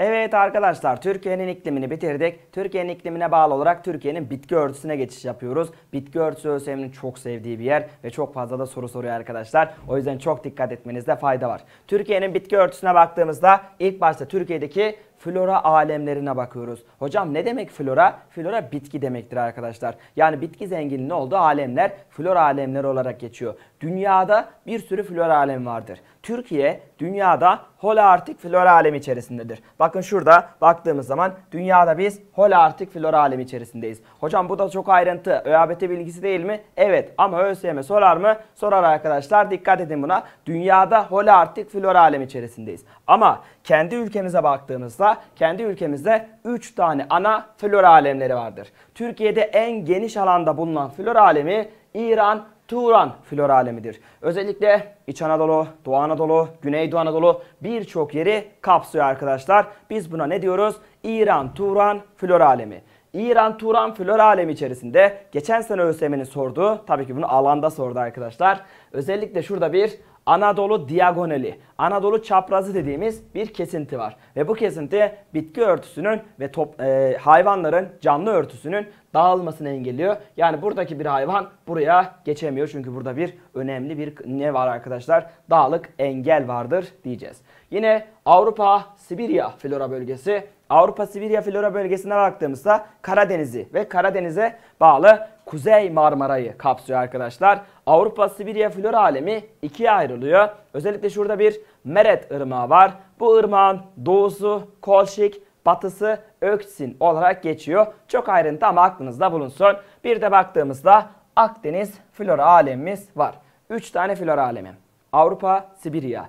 Evet. Evet arkadaşlar Türkiye'nin iklimini bitirdik. Türkiye'nin iklimine bağlı olarak Türkiye'nin bitki örtüsüne geçiş yapıyoruz. Bitki örtüsü ÖSYM'nin çok sevdiği bir yer ve çok fazla da soru soruyor arkadaşlar. O yüzden çok dikkat etmenizde fayda var. Türkiye'nin bitki örtüsüne baktığımızda ilk başta Türkiye'deki flora alemlerine bakıyoruz. Hocam ne demek flora? Flora bitki demektir arkadaşlar. Yani bitki zenginliği olduğu alemler flora alemleri olarak geçiyor. Dünyada bir sürü flora alemi vardır. Türkiye dünyada holartik flora alemi içerisindedir. Bakın şu şurada baktığımız zaman dünyada biz holartik flora alemi içerisindeyiz. Hocam bu da çok ayrıntı. ÖABT bilgisi değil mi? Evet ama ÖSYM sorar mı? Sorar arkadaşlar. Dikkat edin buna. Dünyada holartik flora alemi içerisindeyiz. Ama kendi ülkemize baktığımızda kendi ülkemizde 3 tane ana flora alemleri vardır. Türkiye'de en geniş alanda bulunan flora alemi İran, Turan flora alemidir. Özellikle İç Anadolu, Doğu Anadolu, Güneydoğu Anadolu birçok yeri kapsıyor arkadaşlar. Biz buna ne diyoruz? İran Turan flora alemi. İran Turan flora alemi içerisinde geçen sene ÖSYM'nin sorduğu, tabii ki bunu alanda sordu arkadaşlar. Özellikle şurada bir Anadolu diagoneli, Anadolu çaprazı dediğimiz bir kesinti var. Ve bu kesinti bitki örtüsünün ve top, e, hayvanların canlı örtüsünün dağılmasını engelliyor. Yani buradaki bir hayvan buraya geçemiyor. Çünkü burada bir önemli bir ne var arkadaşlar? Dağlık engel vardır diyeceğiz. Yine Avrupa Sibirya flora bölgesi. Avrupa Sibirya flora bölgesine baktığımızda Karadeniz'i ve Karadeniz'e bağlı Kuzey Marmara'yı kapsıyor arkadaşlar. Avrupa Sibirya flora alemi ikiye ayrılıyor. Özellikle şurada bir Meret ırmağı var. Bu ırmağın doğusu Kolşik, batısı Öksin olarak geçiyor. Çok ayrıntı ama aklınızda bulunsun. Bir de baktığımızda Akdeniz flora alemimiz var. 3 tane flora alemi. Avrupa, Sibirya,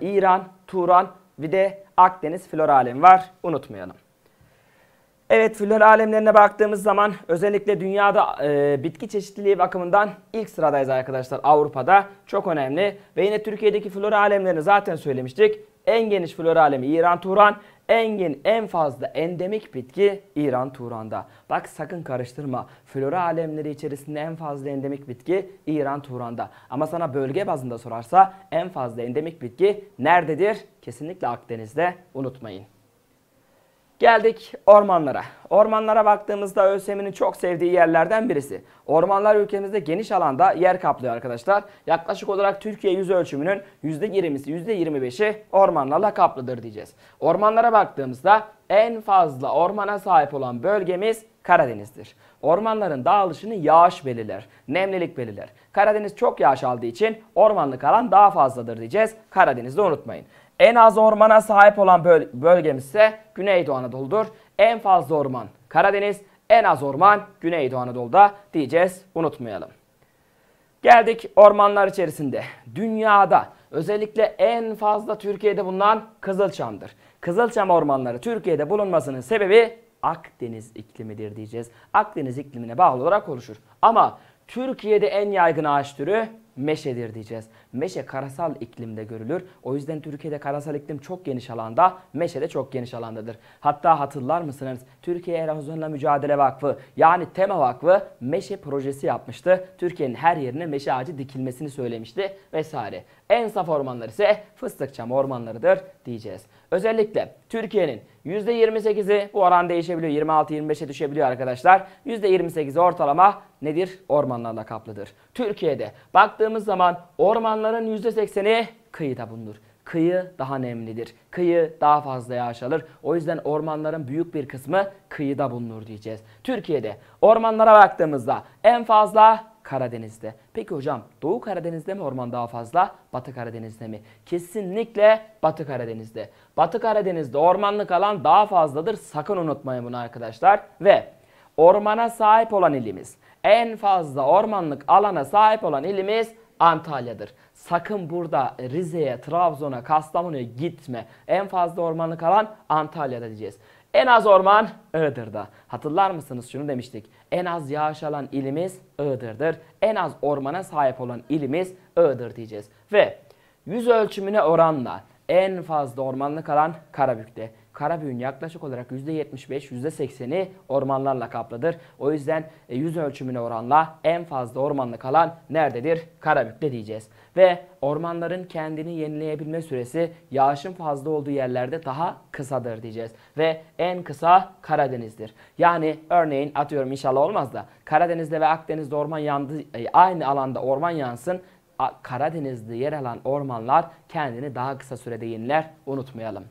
İran, Turan ve de Akdeniz flora alemi var. Unutmayalım. Evet flora alemlerine baktığımız zaman özellikle dünyada e, bitki çeşitliliği bakımından ilk sıradayız arkadaşlar Avrupa'da. Çok önemli ve yine Türkiye'deki flora alemlerini zaten söylemiştik. En geniş flora alemi İran Turan Engin en fazla endemik bitki İran Turan'da. Bak sakın karıştırma. Flora alemleri içerisinde en fazla endemik bitki İran Turan'da. Ama sana bölge bazında sorarsa en fazla endemik bitki nerededir? Kesinlikle Akdeniz'de unutmayın. Geldik ormanlara. Ormanlara baktığımızda ÖSYM'nin çok sevdiği yerlerden birisi. Ormanlar ülkemizde geniş alanda yer kaplıyor arkadaşlar. Yaklaşık olarak Türkiye yüz ölçümünün %20'si %25'i ormanlarla kaplıdır diyeceğiz. Ormanlara baktığımızda en fazla ormana sahip olan bölgemiz Karadeniz'dir. Ormanların dağılışını yağış belirler, nemlilik belirler. Karadeniz çok yağış aldığı için ormanlık alan daha fazladır diyeceğiz. Karadeniz'de unutmayın. En az ormana sahip olan böl bölgemiz ise Güneydoğu Anadolu'dur. En fazla orman Karadeniz, en az orman Güneydoğu Anadolu'da diyeceğiz unutmayalım. Geldik ormanlar içerisinde. Dünyada özellikle en fazla Türkiye'de bulunan Kızılçam'dır. Kızılçam ormanları Türkiye'de bulunmasının sebebi Akdeniz iklimidir diyeceğiz. Akdeniz iklimine bağlı olarak oluşur. Ama Türkiye'de en yaygın ağaç türü meşedir diyeceğiz. Meşe karasal iklimde görülür. O yüzden Türkiye'de karasal iklim çok geniş alanda, meşe de çok geniş alandadır. Hatta hatırlar mısınız? Türkiye Erozyonla Mücadele Vakfı yani TEMA Vakfı meşe projesi yapmıştı. Türkiye'nin her yerine meşe ağacı dikilmesini söylemişti vesaire. En saf ormanlar ise fıstıkçam ormanlarıdır diyeceğiz. Özellikle Türkiye'nin %28'i bu oran değişebiliyor. 26-25'e düşebiliyor arkadaşlar. %28 ortalama nedir? Ormanlarla kaplıdır. Türkiye'de baktığımız zaman ormanların %80'i kıyıda bulunur. Kıyı daha nemlidir. Kıyı daha fazla yağış alır. O yüzden ormanların büyük bir kısmı kıyıda bulunur diyeceğiz. Türkiye'de ormanlara baktığımızda en fazla Karadeniz'de. Peki hocam Doğu Karadeniz'de mi orman daha fazla, Batı Karadeniz'de mi? Kesinlikle Batı Karadeniz'de. Batı Karadeniz'de ormanlık alan daha fazladır. Sakın unutmayın bunu arkadaşlar. Ve ormana sahip olan ilimiz, en fazla ormanlık alana sahip olan ilimiz Antalya'dır. Sakın burada Rize'ye, Trabzon'a, Kastamonu'ya gitme. En fazla ormanlık alan Antalya'da diyeceğiz. En az orman Iğdır'da. Hatırlar mısınız şunu demiştik. En az yağış alan ilimiz Iğdır'dır. En az ormana sahip olan ilimiz Iğdır diyeceğiz. Ve yüz ölçümüne oranla en fazla ormanlık alan Karabük'te. Karabüğün yaklaşık olarak %75-%80'i ormanlarla kaplıdır. O yüzden e, yüz ölçümüne oranla en fazla ormanlık alan nerededir? Karabük'te diyeceğiz. Ve ormanların kendini yenileyebilme süresi yağışın fazla olduğu yerlerde daha kısadır diyeceğiz. Ve en kısa Karadeniz'dir. Yani örneğin atıyorum inşallah olmaz da Karadeniz'de ve Akdeniz'de orman yandı, e, aynı alanda orman yansın Karadeniz'de yer alan ormanlar kendini daha kısa sürede yeniler unutmayalım.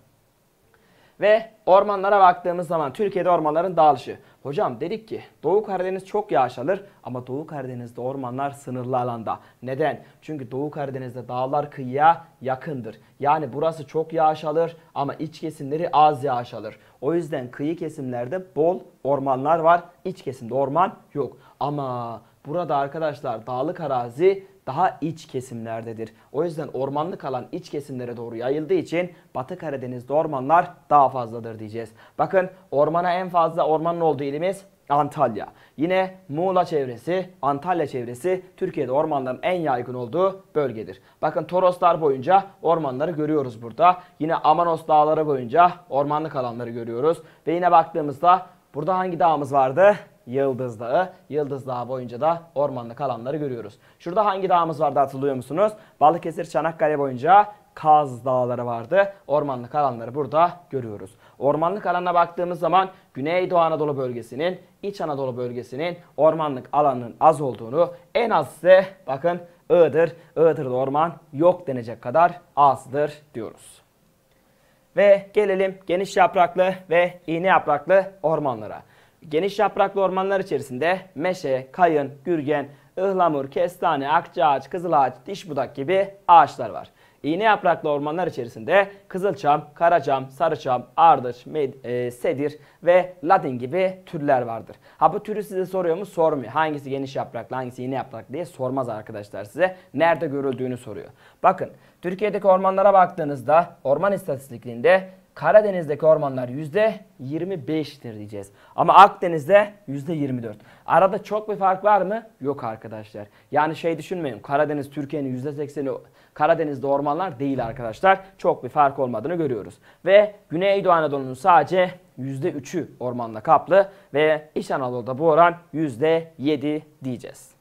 Ve ormanlara baktığımız zaman Türkiye'de ormanların dağılışı. Hocam dedik ki Doğu Karadeniz çok yağış alır ama Doğu Karadeniz'de ormanlar sınırlı alanda. Neden? Çünkü Doğu Karadeniz'de dağlar kıyıya yakındır. Yani burası çok yağış alır ama iç kesimleri az yağış alır. O yüzden kıyı kesimlerde bol ormanlar var. İç kesimde orman yok. Ama burada arkadaşlar dağlık arazi daha iç kesimlerdedir. O yüzden ormanlık alan iç kesimlere doğru yayıldığı için Batı Karadeniz'de ormanlar daha fazladır diyeceğiz. Bakın ormana en fazla ormanın olduğu ilimiz Antalya. Yine Muğla çevresi, Antalya çevresi Türkiye'de ormanların en yaygın olduğu bölgedir. Bakın Toroslar boyunca ormanları görüyoruz burada. Yine Amanos dağları boyunca ormanlık alanları görüyoruz. Ve yine baktığımızda burada hangi dağımız vardı? Yıldız Dağı. Yıldız Dağı boyunca da ormanlık alanları görüyoruz. Şurada hangi dağımız vardı hatırlıyor musunuz? Balıkesir Çanakkale boyunca Kaz Dağları vardı. Ormanlık alanları burada görüyoruz. Ormanlık alana baktığımız zaman Güneydoğu Anadolu bölgesinin, İç Anadolu bölgesinin ormanlık alanının az olduğunu en az ise bakın Iğdır, Iğdır'da orman yok denecek kadar azdır diyoruz. Ve gelelim geniş yapraklı ve iğne yapraklı ormanlara. Geniş yapraklı ormanlar içerisinde meşe, kayın, gürgen, ıhlamur, kestane, akçaağaç, kızılağaç, dişbudak gibi ağaçlar var. İğne yapraklı ormanlar içerisinde kızılçam, karacam, sarıçam, ardıç, med, e, sedir ve ladin gibi türler vardır. Ha bu türü size soruyor mu? Sormuyor. Hangisi geniş yapraklı, hangisi iğne yapraklı diye sormaz arkadaşlar size. Nerede görüldüğünü soruyor. Bakın Türkiye'deki ormanlara baktığınızda orman istatistikliğinde Karadeniz'deki ormanlar %25'tir diyeceğiz. Ama Akdeniz'de %24. Arada çok bir fark var mı? Yok arkadaşlar. Yani şey düşünmeyin. Karadeniz Türkiye'nin %80'i Karadeniz'de ormanlar değil arkadaşlar. Çok bir fark olmadığını görüyoruz. Ve Güneydoğu Anadolu'nun sadece %3'ü ormanla kaplı ve İç Anadolu'da bu oran %7 diyeceğiz.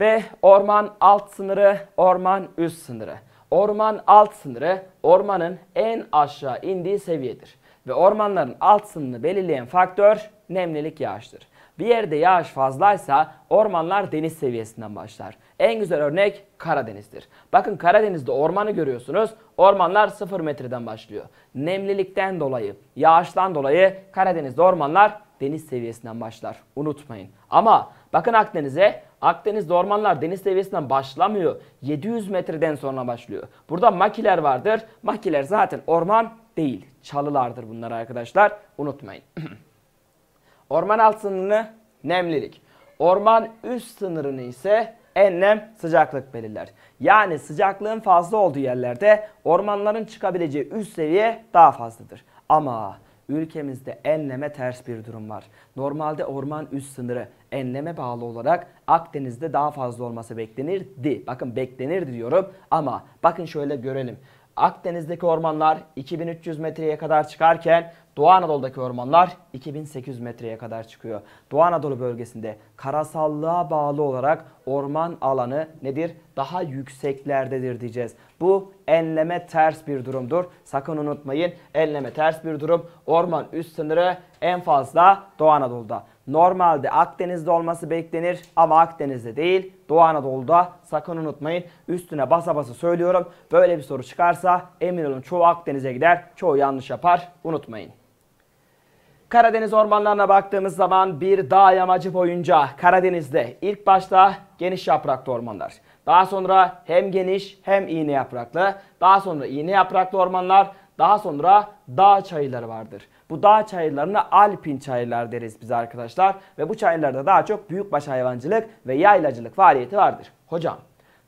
Ve orman alt sınırı, orman üst sınırı. Orman alt sınırı ormanın en aşağı indiği seviyedir. Ve ormanların alt sınırını belirleyen faktör nemlilik yağıştır. Bir yerde yağış fazlaysa ormanlar deniz seviyesinden başlar. En güzel örnek Karadeniz'dir. Bakın Karadeniz'de ormanı görüyorsunuz. Ormanlar 0 metreden başlıyor. Nemlilikten dolayı, yağıştan dolayı Karadeniz'de ormanlar deniz seviyesinden başlar. Unutmayın. Ama bakın Akdeniz'e Akdeniz'de ormanlar deniz seviyesinden başlamıyor. 700 metreden sonra başlıyor. Burada makiler vardır. Makiler zaten orman değil. Çalılardır bunlar arkadaşlar. Unutmayın. orman alt sınırını nemlilik. Orman üst sınırını ise enlem sıcaklık belirler. Yani sıcaklığın fazla olduğu yerlerde ormanların çıkabileceği üst seviye daha fazladır. Ama ülkemizde enleme ters bir durum var. Normalde orman üst sınırı enleme bağlı olarak Akdeniz'de daha fazla olması beklenirdi. Bakın beklenirdi diyorum ama bakın şöyle görelim. Akdeniz'deki ormanlar 2300 metreye kadar çıkarken Doğu Anadolu'daki ormanlar 2800 metreye kadar çıkıyor. Doğu Anadolu bölgesinde karasallığa bağlı olarak orman alanı nedir? Daha yükseklerdedir diyeceğiz. Bu enleme ters bir durumdur. Sakın unutmayın enleme ters bir durum. Orman üst sınırı en fazla Doğu Anadolu'da. Normalde Akdeniz'de olması beklenir ama Akdeniz'de değil Doğu Anadolu'da sakın unutmayın. Üstüne basa basa söylüyorum. Böyle bir soru çıkarsa emin olun çoğu Akdeniz'e gider çoğu yanlış yapar unutmayın. Karadeniz ormanlarına baktığımız zaman bir dağ yamacı boyunca Karadeniz'de ilk başta geniş yapraklı ormanlar. Daha sonra hem geniş hem iğne yapraklı. Daha sonra iğne yapraklı ormanlar. Daha sonra dağ çayırları vardır. Bu dağ çayırlarına alpin çayırlar deriz biz arkadaşlar. Ve bu çayırlarda daha çok büyükbaş hayvancılık ve yaylacılık faaliyeti vardır. Hocam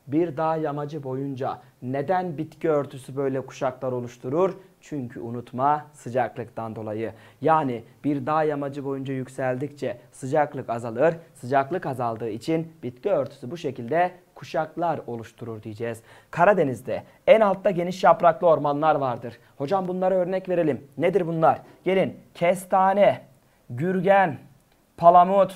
bir dağ yamacı boyunca neden bitki örtüsü böyle kuşaklar oluşturur? Çünkü unutma sıcaklıktan dolayı. Yani bir dağ yamacı boyunca yükseldikçe sıcaklık azalır. Sıcaklık azaldığı için bitki örtüsü bu şekilde kuşaklar oluşturur diyeceğiz. Karadeniz'de en altta geniş yapraklı ormanlar vardır. Hocam bunlara örnek verelim. Nedir bunlar? Gelin kestane, gürgen, palamut,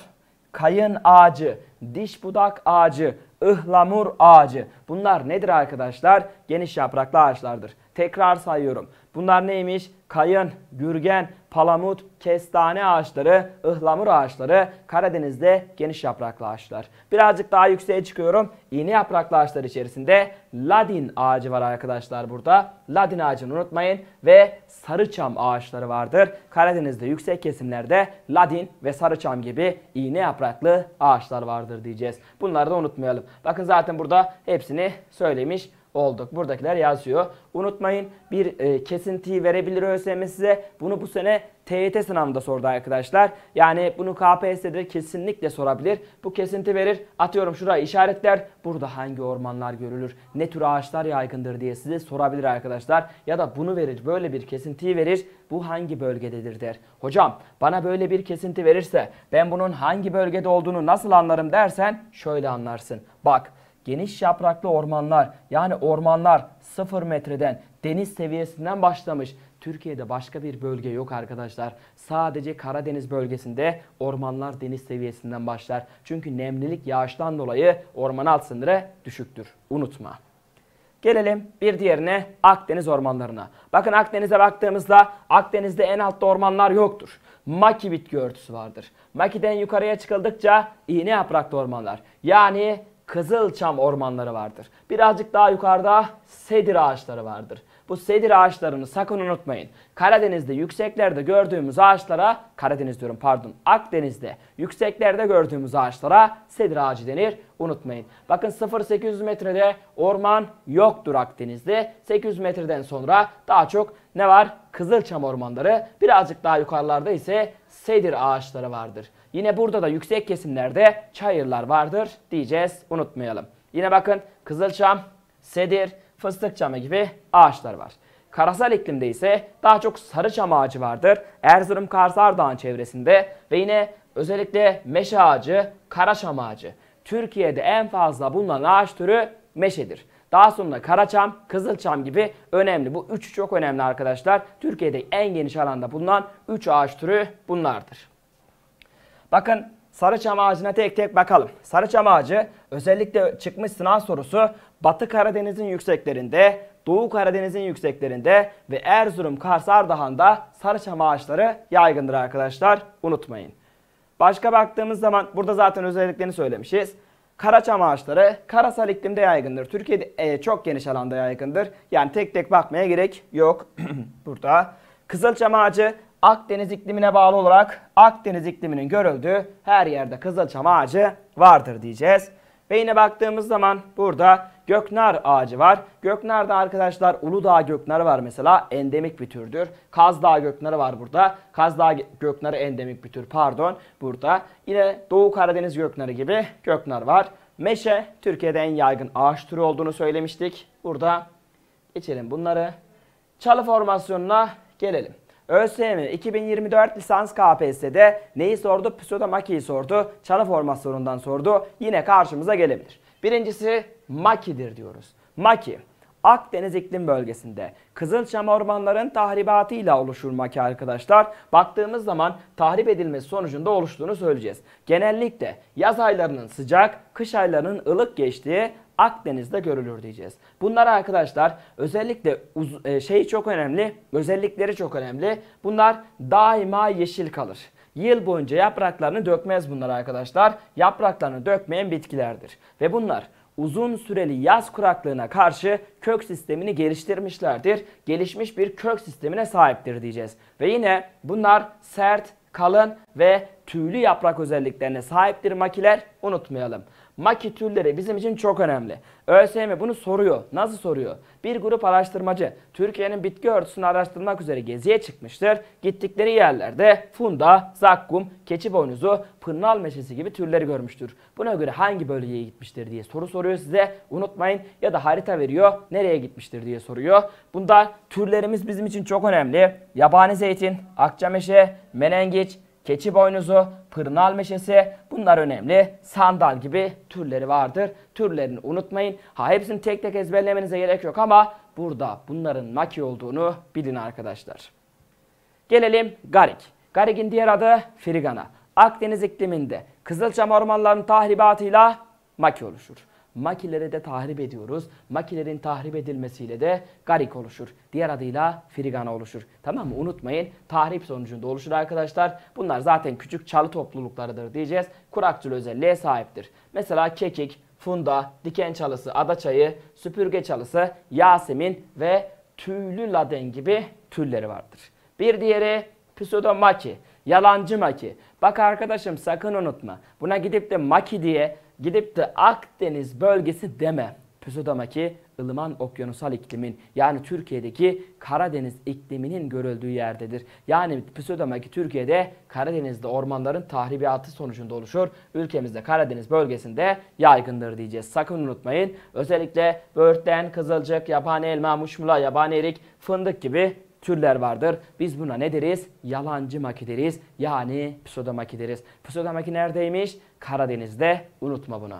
kayın ağacı, diş budak ağacı, ıhlamur ağacı. Bunlar nedir arkadaşlar? Geniş yapraklı ağaçlardır. Tekrar sayıyorum. Bunlar neymiş? Kayın, gürgen, palamut, kestane ağaçları, ıhlamur ağaçları, Karadeniz'de geniş yapraklı ağaçlar. Birazcık daha yükseğe çıkıyorum. İğne yapraklı ağaçlar içerisinde ladin ağacı var arkadaşlar burada. Ladin ağacını unutmayın ve sarıçam ağaçları vardır. Karadeniz'de yüksek kesimlerde ladin ve sarıçam gibi iğne yapraklı ağaçlar vardır diyeceğiz. Bunları da unutmayalım. Bakın zaten burada hepsini ettiğini söylemiş olduk. Buradakiler yazıyor. Unutmayın bir e, kesintiyi verebilir ÖSYM size. Bunu bu sene TYT sınavında sordu arkadaşlar. Yani bunu KPSS'de kesinlikle sorabilir. Bu kesinti verir. Atıyorum şuraya işaretler. Burada hangi ormanlar görülür? Ne tür ağaçlar yaygındır diye size sorabilir arkadaşlar. Ya da bunu verir. Böyle bir kesintiyi verir. Bu hangi bölgededir der. Hocam bana böyle bir kesinti verirse ben bunun hangi bölgede olduğunu nasıl anlarım dersen şöyle anlarsın. Bak geniş yapraklı ormanlar yani ormanlar 0 metreden deniz seviyesinden başlamış. Türkiye'de başka bir bölge yok arkadaşlar. Sadece Karadeniz bölgesinde ormanlar deniz seviyesinden başlar. Çünkü nemlilik yağıştan dolayı orman alt sınırı düşüktür. Unutma. Gelelim bir diğerine Akdeniz ormanlarına. Bakın Akdeniz'e baktığımızda Akdeniz'de en altta ormanlar yoktur. Maki bitki örtüsü vardır. Maki'den yukarıya çıkıldıkça iğne yapraklı ormanlar. Yani Kızılçam ormanları vardır. Birazcık daha yukarıda sedir ağaçları vardır. Bu sedir ağaçlarını sakın unutmayın. Karadeniz'de yükseklerde gördüğümüz ağaçlara, Karadeniz diyorum pardon, Akdeniz'de yükseklerde gördüğümüz ağaçlara sedir ağacı denir. Unutmayın. Bakın 0-800 metrede orman yoktur Akdeniz'de. 800 metreden sonra daha çok ne var? Kızılçam ormanları. Birazcık daha yukarılarda ise sedir ağaçları vardır. Yine burada da yüksek kesimlerde çayırlar vardır diyeceğiz unutmayalım. Yine bakın kızılçam, sedir, fıstık çamı gibi ağaçlar var. Karasal iklimde ise daha çok sarıçam ağacı vardır. Erzurum Karsar Dağı'nın çevresinde ve yine özellikle meşe ağacı, karaçam ağacı. Türkiye'de en fazla bulunan ağaç türü meşedir. Daha sonra karaçam, kızılçam gibi önemli. Bu üç çok önemli arkadaşlar. Türkiye'de en geniş alanda bulunan üç ağaç türü bunlardır. Bakın sarıçam ağacına tek tek bakalım. Sarıçam ağacı özellikle çıkmış sınav sorusu Batı Karadeniz'in yükseklerinde, Doğu Karadeniz'in yükseklerinde ve Erzurum, Kars, Ardahan'da sarıçam ağaçları yaygındır arkadaşlar. Unutmayın. Başka baktığımız zaman burada zaten özelliklerini söylemişiz. Karaçam ağaçları karasal iklimde yaygındır. Türkiye'de e, çok geniş alanda yaygındır. Yani tek tek bakmaya gerek yok burada. Kızılçam ağacı Akdeniz iklimine bağlı olarak Akdeniz ikliminin görüldüğü her yerde kızılçam ağacı vardır diyeceğiz. Ve yine baktığımız zaman burada göknar ağacı var. Göknar'da arkadaşlar Uludağ göknarı var mesela endemik bir türdür. Kazdağ göknarı var burada. Kazdağ göknarı endemik bir tür pardon burada. Yine Doğu Karadeniz göknarı gibi göknar var. Meşe Türkiye'de en yaygın ağaç türü olduğunu söylemiştik. Burada geçelim bunları. Çalı formasyonuna gelelim. ÖSYM'in 2024 lisans KPSS'de neyi sordu? Pseudomaki'yi sordu. Çalı formasyonundan sordu. Yine karşımıza gelebilir. Birincisi Maki'dir diyoruz. Maki. Akdeniz iklim bölgesinde Kızılçam ormanların tahribatıyla oluşur maki arkadaşlar. Baktığımız zaman tahrip edilmesi sonucunda oluştuğunu söyleyeceğiz. Genellikle yaz aylarının sıcak, kış aylarının ılık geçtiği Akdeniz'de görülür diyeceğiz. Bunlar arkadaşlar özellikle e, şey çok önemli, özellikleri çok önemli. Bunlar daima yeşil kalır. Yıl boyunca yapraklarını dökmez bunlar arkadaşlar. Yapraklarını dökmeyen bitkilerdir. Ve bunlar uzun süreli yaz kuraklığına karşı kök sistemini geliştirmişlerdir. Gelişmiş bir kök sistemine sahiptir diyeceğiz. Ve yine bunlar sert, kalın ve tüylü yaprak özelliklerine sahiptir makiler unutmayalım. Maki türleri bizim için çok önemli. ÖSYM bunu soruyor. Nasıl soruyor? Bir grup araştırmacı Türkiye'nin bitki örtüsünü araştırmak üzere geziye çıkmıştır. Gittikleri yerlerde funda, zakkum, keçi boynuzu, pırnal meşesi gibi türleri görmüştür. Buna göre hangi bölgeye gitmiştir diye soru soruyor size. Unutmayın ya da harita veriyor nereye gitmiştir diye soruyor. Bunda türlerimiz bizim için çok önemli. Yabani zeytin, akçameşe, menengiç, keçi boynuzu, pırnal meşesi bunlar önemli. Sandal gibi türleri vardır. Türlerini unutmayın. Ha hepsini tek tek ezberlemenize gerek yok ama burada bunların maki olduğunu bilin arkadaşlar. Gelelim garik. Garik'in diğer adı frigana. Akdeniz ikliminde Kızılçam ormanlarının tahribatıyla maki oluşur makileri de tahrip ediyoruz. Makilerin tahrip edilmesiyle de garik oluşur. Diğer adıyla frigana oluşur. Tamam mı? Unutmayın tahrip sonucunda oluşur arkadaşlar. Bunlar zaten küçük çalı topluluklarıdır diyeceğiz. Kurakçıl özelliğe sahiptir. Mesela kekik, funda, diken çalısı, ada çayı, süpürge çalısı, yasemin ve tüylü laden gibi türleri vardır. Bir diğeri pseudomaki, yalancı maki. Bak arkadaşım sakın unutma. Buna gidip de maki diye gidip de Akdeniz bölgesi deme. Püsudamaki ılıman okyanusal iklimin yani Türkiye'deki Karadeniz ikliminin görüldüğü yerdedir. Yani Pseudomaki Türkiye'de Karadeniz'de ormanların tahribatı sonucunda oluşur. Ülkemizde Karadeniz bölgesinde yaygındır diyeceğiz. Sakın unutmayın. Özellikle böğürtlen, kızılcık, yaban elma, muşmula, yaban erik, fındık gibi türler vardır. Biz buna ne deriz? Yalancı maki deriz. Yani pseudomaki deriz. Pseudomaki neredeymiş? Karadeniz'de. Unutma bunu.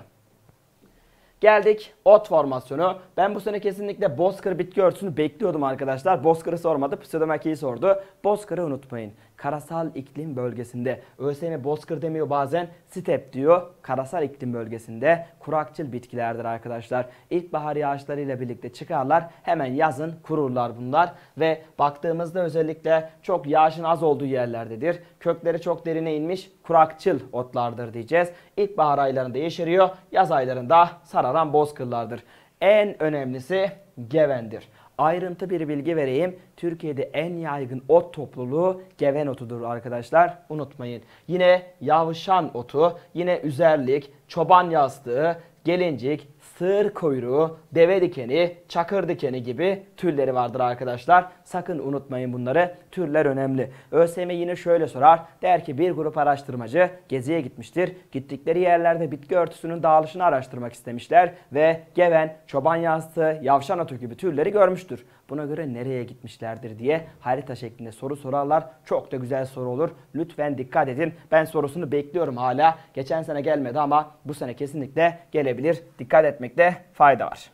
Geldik ot formasyonu. Ben bu sene kesinlikle Bozkır bitki örtüsünü bekliyordum arkadaşlar. Bozkır'ı sormadı, pseudomakiyi sordu. Bozkır'ı unutmayın karasal iklim bölgesinde. ÖSYM bozkır demiyor bazen step diyor. Karasal iklim bölgesinde kurakçıl bitkilerdir arkadaşlar. İlkbahar yağışlarıyla birlikte çıkarlar. Hemen yazın kururlar bunlar. Ve baktığımızda özellikle çok yağışın az olduğu yerlerdedir. Kökleri çok derine inmiş kurakçıl otlardır diyeceğiz. İlkbahar aylarında yeşeriyor. Yaz aylarında sararan bozkırlardır. En önemlisi gevendir ayrıntı bir bilgi vereyim. Türkiye'de en yaygın ot topluluğu geven otudur arkadaşlar. Unutmayın. Yine yavşan otu, yine üzerlik, çoban yastığı, gelincik, sığır kuyruğu, deve dikeni, çakır dikeni gibi türleri vardır arkadaşlar. Sakın unutmayın bunları türler önemli. ÖSYM yine şöyle sorar. Der ki bir grup araştırmacı geziye gitmiştir. Gittikleri yerlerde bitki örtüsünün dağılışını araştırmak istemişler ve geven, çoban yastığı, yavşan atı gibi türleri görmüştür. Buna göre nereye gitmişlerdir diye harita şeklinde soru sorarlar. Çok da güzel soru olur. Lütfen dikkat edin. Ben sorusunu bekliyorum hala. Geçen sene gelmedi ama bu sene kesinlikle gelebilir. Dikkat etmekte fayda var.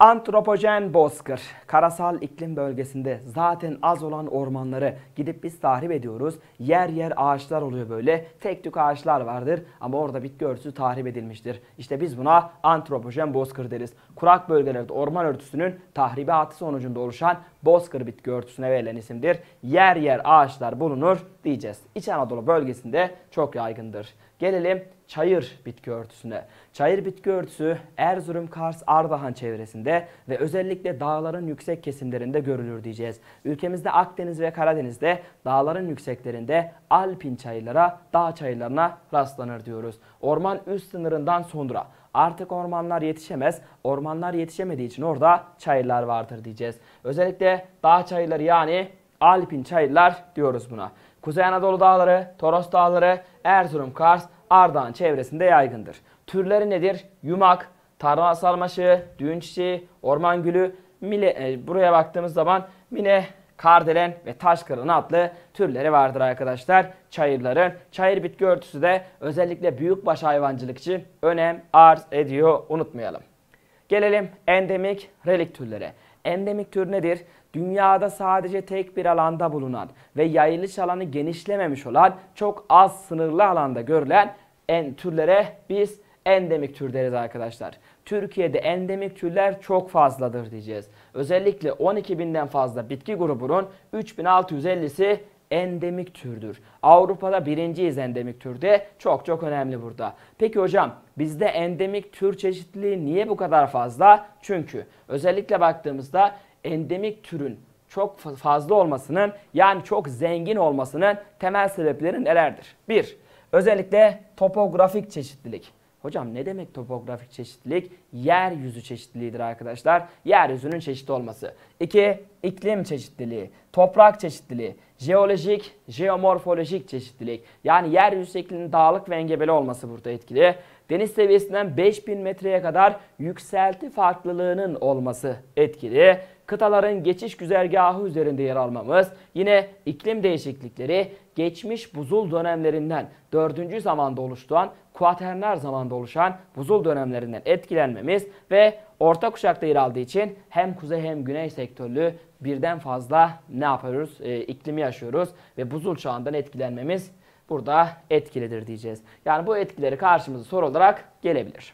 Antropojen bozkır, karasal iklim bölgesinde zaten az olan ormanları gidip biz tahrip ediyoruz. Yer yer ağaçlar oluyor böyle. Tek tük ağaçlar vardır ama orada bitki örtüsü tahrip edilmiştir. İşte biz buna antropojen bozkır deriz. Kurak bölgelerde orman örtüsünün tahribatı sonucunda oluşan bozkır bitki örtüsüne verilen isimdir. Yer yer ağaçlar bulunur diyeceğiz. İç Anadolu bölgesinde çok yaygındır. Gelelim çayır bitki örtüsüne. Çayır bitki örtüsü Erzurum, Kars, Ardahan çevresinde ve özellikle dağların yüksek kesimlerinde görülür diyeceğiz. Ülkemizde Akdeniz ve Karadeniz'de dağların yükseklerinde alpin çayırlara, dağ çayırlarına rastlanır diyoruz. Orman üst sınırından sonra artık ormanlar yetişemez. Ormanlar yetişemediği için orada çayırlar vardır diyeceğiz. Özellikle dağ çayırları yani alpin çayırlar diyoruz buna. Kuzey Anadolu dağları, Toros dağları, Erzurum, Kars, Ardahan çevresinde yaygındır. Türleri nedir? Yumak, tarla sarmaşığı, düğün çiçeği, orman gülü, mile, e, buraya baktığımız zaman mine, kardelen ve taş kırın adlı türleri vardır arkadaşlar. Çayırların çayır bitki örtüsü de özellikle büyükbaş hayvancılık için önem arz ediyor unutmayalım. Gelelim endemik relik türlere. Endemik tür nedir? dünyada sadece tek bir alanda bulunan ve yayılış alanı genişlememiş olan çok az sınırlı alanda görülen en türlere biz endemik tür deriz arkadaşlar. Türkiye'de endemik türler çok fazladır diyeceğiz. Özellikle 12.000'den fazla bitki grubunun 3650'si endemik türdür. Avrupa'da birinciyiz endemik türde. Çok çok önemli burada. Peki hocam bizde endemik tür çeşitliliği niye bu kadar fazla? Çünkü özellikle baktığımızda endemik türün çok fazla olmasının yani çok zengin olmasının temel sebepleri nelerdir? Bir, özellikle topografik çeşitlilik. Hocam ne demek topografik çeşitlilik? Yeryüzü çeşitliliğidir arkadaşlar. Yeryüzünün çeşitli olması. İki, iklim çeşitliliği, toprak çeşitliliği, jeolojik, jeomorfolojik çeşitlilik. Yani yeryüzü şeklinin dağlık ve engebeli olması burada etkili. Deniz seviyesinden 5000 metreye kadar yükselti farklılığının olması etkili kıtaların geçiş güzergahı üzerinde yer almamız, yine iklim değişiklikleri geçmiş buzul dönemlerinden dördüncü zamanda oluşturan kuaterner zamanda oluşan buzul dönemlerinden etkilenmemiz ve orta kuşakta yer aldığı için hem kuzey hem güney sektörlü birden fazla ne yapıyoruz? E, iklimi yaşıyoruz ve buzul çağından etkilenmemiz burada etkilidir diyeceğiz. Yani bu etkileri karşımıza soru olarak gelebilir.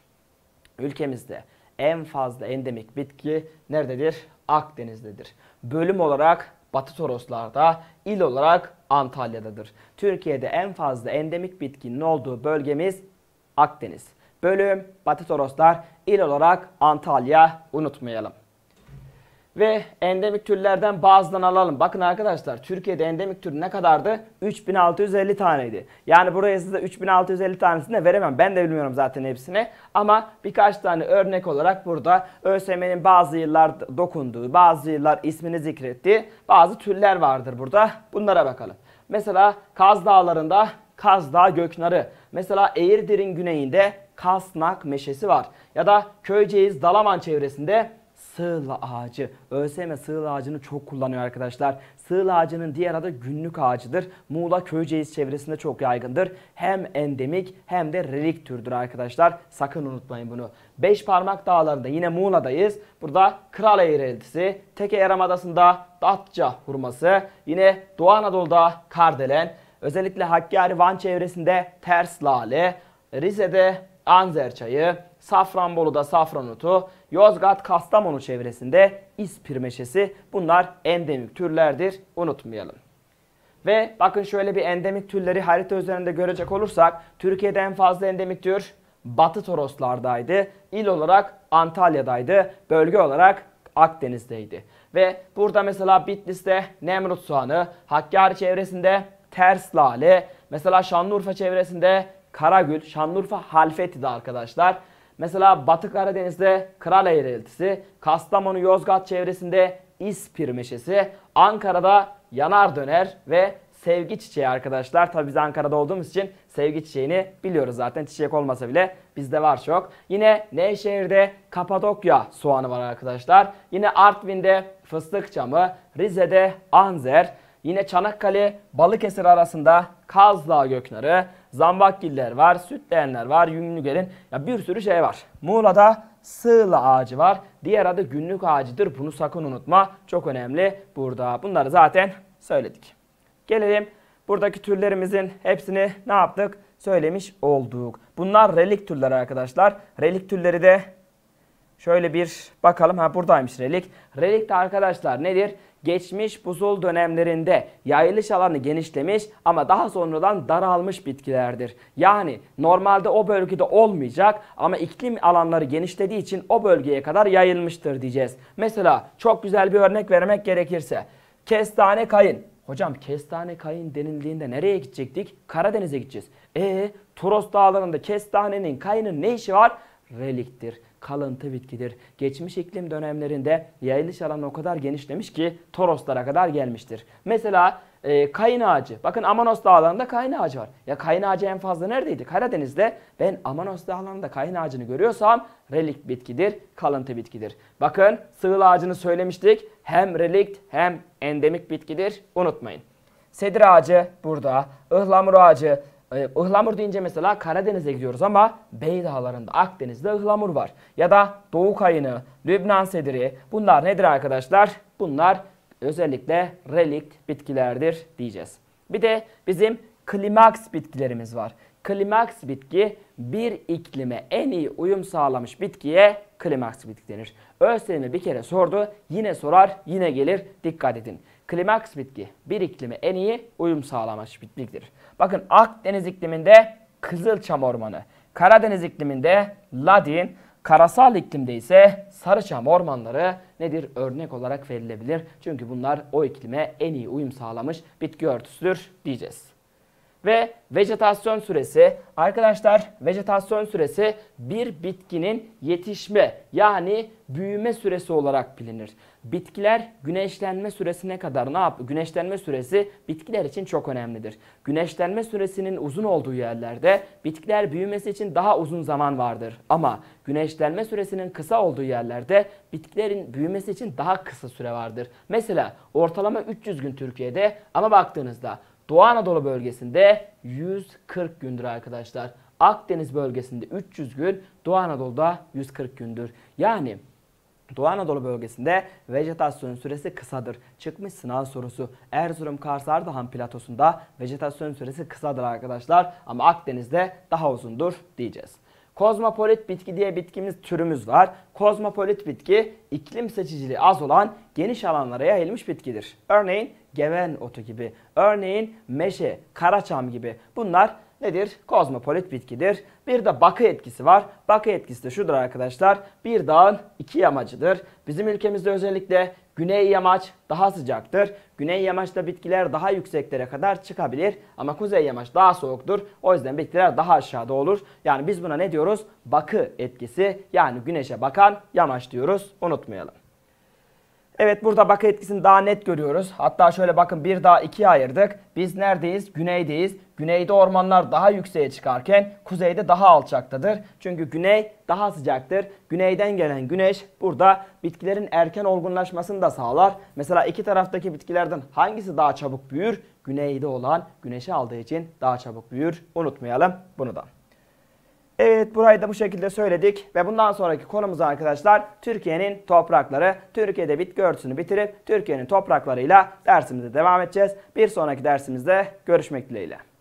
Ülkemizde en fazla endemik bitki nerededir? Akdeniz'dedir. Bölüm olarak Batı Toroslar'da, il olarak Antalya'dadır. Türkiye'de en fazla endemik bitkinin olduğu bölgemiz Akdeniz. Bölüm Batı Toroslar, il olarak Antalya unutmayalım ve endemik türlerden bazıdan alalım. Bakın arkadaşlar Türkiye'de endemik tür ne kadardı? 3650 taneydi. Yani buraya size 3650 tanesini de veremem. Ben de bilmiyorum zaten hepsini. Ama birkaç tane örnek olarak burada ÖSYM'nin bazı yıllar dokunduğu, bazı yıllar ismini zikrettiği bazı türler vardır burada. Bunlara bakalım. Mesela Kaz Dağları'nda Kaz Dağ Göknarı. Mesela Eğirdir'in güneyinde Kasnak meşesi var. Ya da Köyceğiz Dalaman çevresinde sığla ağacı. ÖSYM sığla ağacını çok kullanıyor arkadaşlar. Sığla ağacının diğer adı günlük ağacıdır. Muğla Köyceğiz çevresinde çok yaygındır. Hem endemik hem de relik türdür arkadaşlar. Sakın unutmayın bunu. Beş parmak dağlarında yine Muğla'dayız. Burada kral eğreltisi, Teke Eram Adası'nda Datça hurması, yine Doğu Anadolu'da kardelen, özellikle Hakkari Van çevresinde ters lale, Rize'de Anzer çayı, Safranbolu'da safranutu, Yozgat, Kastamonu çevresinde ispir meşesi bunlar endemik türlerdir unutmayalım. Ve bakın şöyle bir endemik türleri harita üzerinde görecek olursak Türkiye'de en fazla endemik tür Batı Toroslardaydı. İl olarak Antalya'daydı. Bölge olarak Akdeniz'deydi. Ve burada mesela Bitlis'te Nemrut soğanı, Hakkari çevresinde ters lale, mesela Şanlıurfa çevresinde Karagül, Şanlıurfa halfetiydi arkadaşlar. Mesela Batı Karadeniz'de Kral eğriltisi, Kastamonu Yozgat çevresinde İspir meşesi, Ankara'da yanar döner ve sevgi çiçeği arkadaşlar. Tabi biz Ankara'da olduğumuz için sevgi çiçeğini biliyoruz zaten. Çiçek olmasa bile bizde var çok. Yine Nevşehir'de Kapadokya soğanı var arkadaşlar. Yine Artvin'de fıstık çamı, Rize'de anzer, yine Çanakkale Balıkesir arasında Kaz Dağı göknarı, zambakgiller var, sütleyenler var, yümlügerin ya bir sürü şey var. Muğla'da sığla ağacı var. Diğer adı günlük ağacıdır. Bunu sakın unutma. Çok önemli burada. Bunları zaten söyledik. Gelelim buradaki türlerimizin hepsini ne yaptık? Söylemiş olduk. Bunlar relik türler arkadaşlar. Relik türleri de Şöyle bir bakalım. Ha buradaymış relik. Relik de arkadaşlar nedir? geçmiş buzul dönemlerinde yayılış alanı genişlemiş ama daha sonradan daralmış bitkilerdir. Yani normalde o bölgede olmayacak ama iklim alanları genişlediği için o bölgeye kadar yayılmıştır diyeceğiz. Mesela çok güzel bir örnek vermek gerekirse kestane kayın. Hocam kestane kayın denildiğinde nereye gidecektik? Karadeniz'e gideceğiz. E Toros Dağları'nda kestanenin kayının ne işi var? Reliktir kalıntı bitkidir. Geçmiş iklim dönemlerinde yayılış alanı o kadar genişlemiş ki Toroslara kadar gelmiştir. Mesela e, kayın ağacı. Bakın Amanos Dağları'nda kayın ağacı var. Ya kayın ağacı en fazla neredeydi? Karadeniz'de. Ben Amanos Dağları'nda kayın ağacını görüyorsam relikt bitkidir, kalıntı bitkidir. Bakın sığıl ağacını söylemiştik. Hem relikt hem endemik bitkidir. Unutmayın. Sedir ağacı burada, ıhlamur ağacı, ee, ıhlamur deyince mesela Karadeniz'e gidiyoruz ama Bey Dağları'nda Akdeniz'de ıhlamur var. Ya da Doğu Kayını, Lübnan Sediri bunlar nedir arkadaşlar? Bunlar özellikle relikt bitkilerdir diyeceğiz. Bir de bizim klimaks bitkilerimiz var. Klimaks bitki bir iklime en iyi uyum sağlamış bitkiye klimaks bitki denir. Öğretmenim bir kere sordu, yine sorar, yine gelir. Dikkat edin. Klimaks bitki bir iklime en iyi uyum sağlamış bitkidir. Bakın Akdeniz ikliminde Kızılçam ormanı, Karadeniz ikliminde Ladin, karasal iklimde ise Sarıçam ormanları nedir? Örnek olarak verilebilir. Çünkü bunlar o iklime en iyi uyum sağlamış bitki örtüsüdür diyeceğiz ve vejetasyon süresi. Arkadaşlar vejetasyon süresi bir bitkinin yetişme yani büyüme süresi olarak bilinir bitkiler güneşlenme süresine kadar ne yap? Güneşlenme süresi bitkiler için çok önemlidir. Güneşlenme süresinin uzun olduğu yerlerde bitkiler büyümesi için daha uzun zaman vardır. Ama güneşlenme süresinin kısa olduğu yerlerde bitkilerin büyümesi için daha kısa süre vardır. Mesela ortalama 300 gün Türkiye'de ama baktığınızda Doğu Anadolu bölgesinde 140 gündür arkadaşlar. Akdeniz bölgesinde 300 gün, Doğu Anadolu'da 140 gündür. Yani Doğu Anadolu bölgesinde vejetasyon süresi kısadır. Çıkmış sınav sorusu. Erzurum Kars Ardahan platosunda vejetasyon süresi kısadır arkadaşlar ama Akdeniz'de daha uzundur diyeceğiz. Kozmopolit bitki diye bitkimiz türümüz var. Kozmopolit bitki iklim seçiciliği az olan geniş alanlara yayılmış bitkidir. Örneğin geven otu gibi, örneğin meşe, karaçam gibi. Bunlar nedir? Kozmopolit bitkidir. Bir de bakı etkisi var. Bakı etkisi de şudur arkadaşlar. Bir dağın iki yamacıdır. Bizim ülkemizde özellikle Güney yamaç daha sıcaktır. Güney yamaçta bitkiler daha yükseklere kadar çıkabilir ama kuzey yamaç daha soğuktur. O yüzden bitkiler daha aşağıda olur. Yani biz buna ne diyoruz? Bakı etkisi yani güneşe bakan yamaç diyoruz. Unutmayalım. Evet burada bakır etkisini daha net görüyoruz. Hatta şöyle bakın bir daha ikiye ayırdık. Biz neredeyiz? Güneydeyiz. Güneyde ormanlar daha yükseğe çıkarken kuzeyde daha alçaktadır. Çünkü güney daha sıcaktır. Güneyden gelen güneş burada bitkilerin erken olgunlaşmasını da sağlar. Mesela iki taraftaki bitkilerden hangisi daha çabuk büyür? Güneyde olan güneşi aldığı için daha çabuk büyür. Unutmayalım bunu da. Evet burayı da bu şekilde söyledik ve bundan sonraki konumuz arkadaşlar Türkiye'nin toprakları. Türkiye'de bitki örtüsünü bitirip Türkiye'nin topraklarıyla dersimize devam edeceğiz. Bir sonraki dersimizde görüşmek dileğiyle.